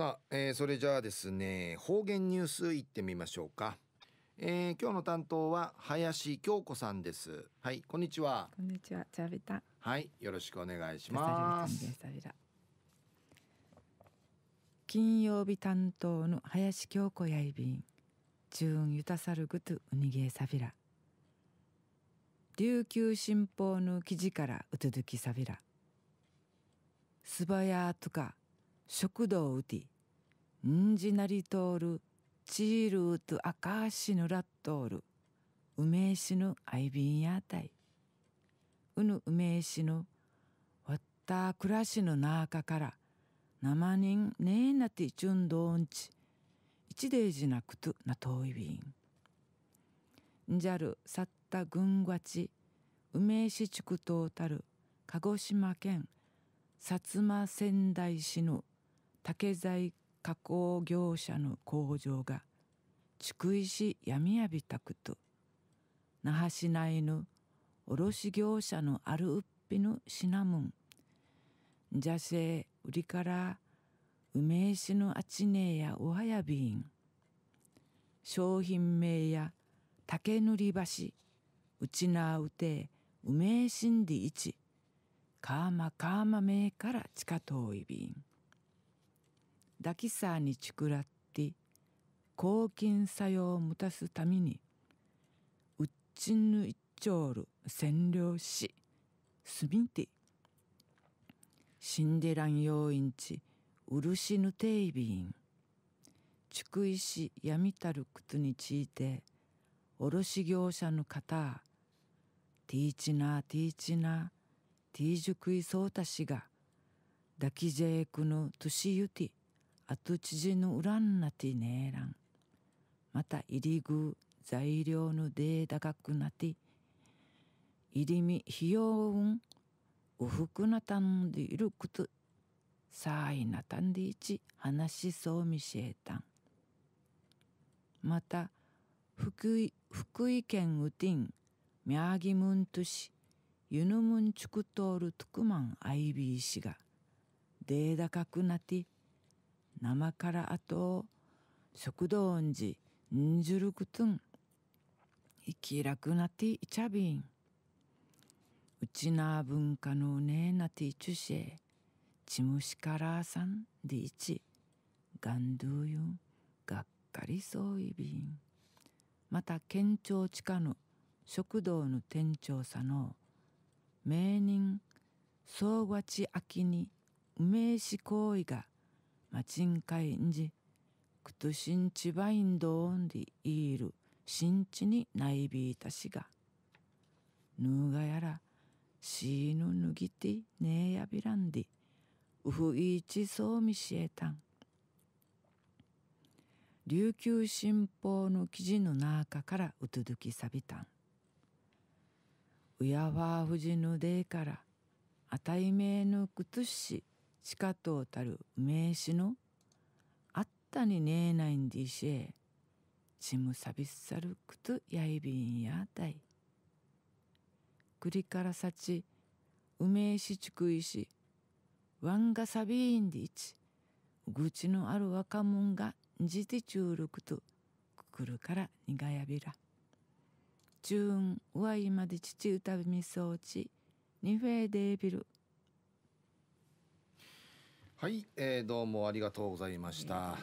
さあ、えー、それじゃあですね方言ニュースいってみましょうか、えー、今日の担当は林京子さんですはいこんにちはこんにちはチャビタはいよろしくお願いします金曜日担当の林京子やいびん中運ゆたさるぐとうにげえさびら琉球新報の記事からうつづきさびらすばやとか食堂うてんじなりとおるちいるうとあかしぬらっとおるうめえしぬあいびんやたいうぬうめえしぬわったくらしぬなあかからなまにんねえなてちゅんどんちちでいじなくとなといびんんじゃるさったぐんわちうめえしちくとうたる鹿児島県薩摩仙台市の竹材加工業者の工場が築石闇やびたくと那覇市内の卸業者のあるうっぴぬシナモン邪性売りから梅石のあちねえやおはやびん商品名や竹塗り橋うちなうて梅えしんでいちかーまかーまめえから地下遠いびんダキサーにちくらって抗菌作用をもたすためにうっちんぬ一丁る占領しすみんて死んでらん用意んち漆ぬていびん築石やみたる靴にちいて卸業者の方ティーチナーティーチナーティージュクイソータ氏がダキジェークのトゥシユティあと知人のウランなてねえらん。また入りぐ材料のデータがくなて、入りみ費用うんおふくなたんでいること、さあいなたんでいち話しそうみしえたん。また、福井福井県うてんン、宮城むんとし、ゆぬむんちくとおるとくまん IB 氏が、データかくなて、生からあと食堂んじんじゅるくつん生きらくなっていちゃびんうちな文化のねなていちゅしえちむしからさんでいちがんどうゆんがっかりそういびんまた県庁地下の食堂の店長さの名人総ちあきに梅し行為がマチンカインジクトシンチバインドオンディイールシンチにないびいたしがぬーがやらしーぬぬぎてねえやびらんでうふいちそうみしえたん琉球新報の記事の中からうつどきさびたんうやわふじぬでからあたいめえぬくつししかとうたる名詞のあったにねえないんでしえちむさびっさるくとやいびんやたいくりからさちうめえしちくいしわんがさびいんでいち愚痴のある若者がじてちゅうるくとくくるからにがやびらちゅうんうわいまでちちうたびみそうちにふえでびるはい、えー、どうもありがとうございました。